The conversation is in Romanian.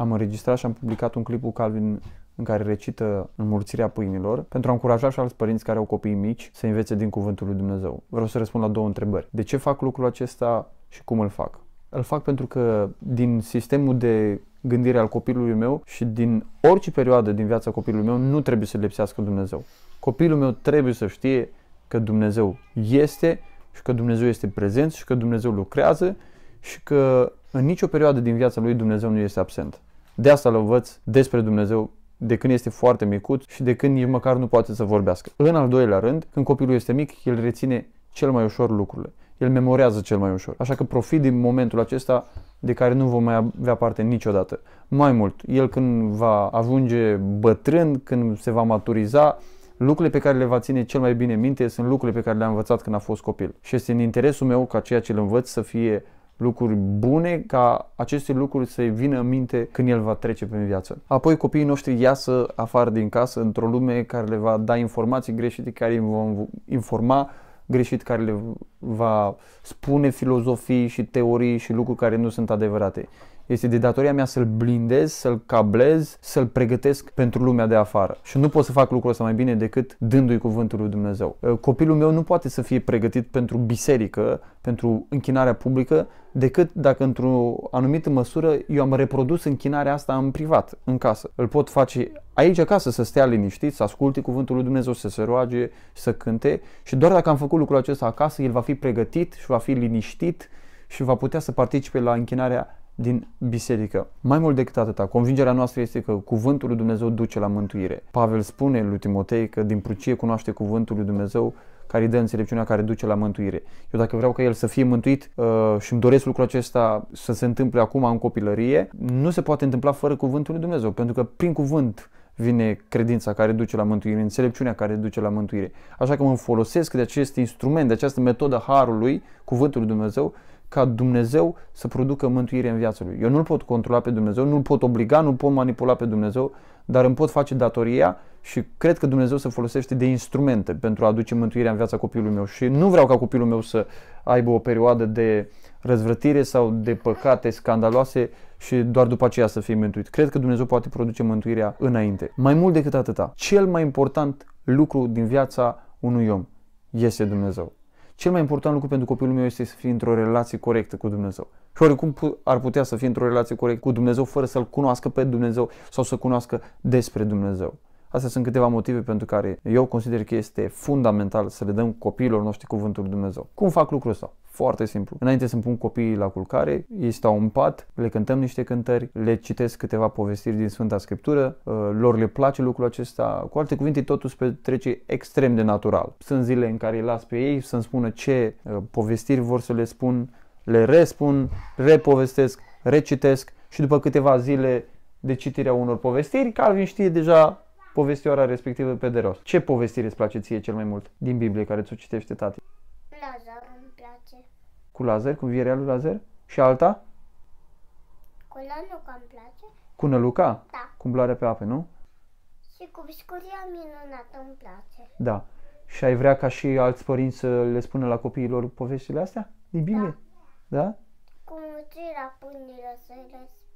am înregistrat și am publicat un clip cu Calvin în care recită înmulțirea pâinilor, pentru a încuraja și alți părinți care au copii mici să învețe din cuvântul lui Dumnezeu. Vreau să răspund la două întrebări. De ce fac lucrul acesta și cum îl fac? Îl fac pentru că din sistemul de gândire al copilului meu și din orice perioadă din viața copilului meu nu trebuie să lipsească Dumnezeu. Copilul meu trebuie să știe că Dumnezeu este și că Dumnezeu este prezent și că Dumnezeu lucrează și că în nicio perioadă din viața lui Dumnezeu nu este absent. De asta îl învăț despre Dumnezeu de când este foarte micut și de când nici măcar nu poate să vorbească. În al doilea rând, când copilul este mic, el reține cel mai ușor lucrurile. El memorează cel mai ușor. Așa că profit din momentul acesta de care nu vom mai avea parte niciodată. Mai mult, el când va ajunge bătrân, când se va maturiza, lucrurile pe care le va ține cel mai bine minte sunt lucrurile pe care le-a învățat când a fost copil. Și este în interesul meu ca ceea ce îl învăț să fie lucruri bune ca aceste lucruri să-i vină în minte când el va trece prin viață. Apoi copiii noștri iasă afară din casă într-o lume care le va da informații greșite, care îi vom informa greșit, care le va spune filozofii și teorii și lucruri care nu sunt adevărate. Este de datoria mea să-l blindez, să-l cablez, să-l pregătesc pentru lumea de afară. Și nu pot să fac lucrul ăsta mai bine decât dându-i cuvântul lui Dumnezeu. Ă, copilul meu nu poate să fie pregătit pentru biserică, pentru închinarea publică, decât dacă într-o anumită măsură eu am reprodus închinarea asta în privat, în casă. Îl pot face aici acasă să stea liniștit, să asculte cuvântul lui Dumnezeu, să se roage, să cânte și doar dacă am făcut lucrul acesta acasă, el va fi pregătit și va fi liniștit și va putea să participe la închinarea din biserică. Mai mult decât atâta, convingerea noastră este că cuvântul lui Dumnezeu duce la mântuire. Pavel spune lui Timotei că din prucie cunoaște cuvântul lui Dumnezeu care îi dă înțelepciunea care duce la mântuire. Eu dacă vreau ca el să fie mântuit uh, și îmi doresc lucrul acesta să se întâmple acum în copilărie, nu se poate întâmpla fără cuvântul lui Dumnezeu, pentru că prin cuvânt vine credința care duce la mântuire, înțelepciunea care duce la mântuire. Așa că mă folosesc de acest instrument, de această metodă harului, cuvântul lui Dumnezeu, ca Dumnezeu să producă mântuire în viața lui. Eu nu-L pot controla pe Dumnezeu, nu-L pot obliga, nu-L pot manipula pe Dumnezeu, dar îmi pot face datoria și cred că Dumnezeu se folosește de instrumente pentru a aduce mântuirea în viața copilului meu și nu vreau ca copilul meu să aibă o perioadă de răzvrătire sau de păcate scandaloase și doar după aceea să fie mântuit. Cred că Dumnezeu poate produce mântuirea înainte. Mai mult decât atâta, cel mai important lucru din viața unui om este Dumnezeu. Cel mai important lucru pentru copilul meu este să fie într-o relație corectă cu Dumnezeu. Și oricum ar putea să fie într-o relație corectă cu Dumnezeu fără să-L cunoască pe Dumnezeu sau să cunoască despre Dumnezeu. Astea sunt câteva motive pentru care eu consider că este fundamental să le dăm copiilor noștri cuvântul lui Dumnezeu. Cum fac lucrul ăsta? Foarte simplu. Înainte să-mi pun copiii la culcare, ei stau în pat, le cântăm niște cântări, le citesc câteva povestiri din Sfânta Scriptură, uh, lor le place lucrul acesta. Cu alte cuvinte, totul se petrece extrem de natural. Sunt zile în care îi las pe ei să-mi spună ce uh, povestiri vor să le spun, le respun, repovestesc, recitesc și după câteva zile de citirea unor povestiri, Calvin știe deja povestioara respectivă pe de rost. Ce povestire îți place ție cel mai mult din Biblie care ți-o citește tati? place. Cu laser, cu virealul laser? Și alta? Cu Lanuca îmi place. Cu Năluca? Da. Cu umblarea pe ape, nu? Și cu viscuria minunată îmi place. Da. Și ai vrea ca și alți părinți să le spună la copiilor poveștile astea? Din da. Biblie? Da. da? Cu mulțirea pânilor să le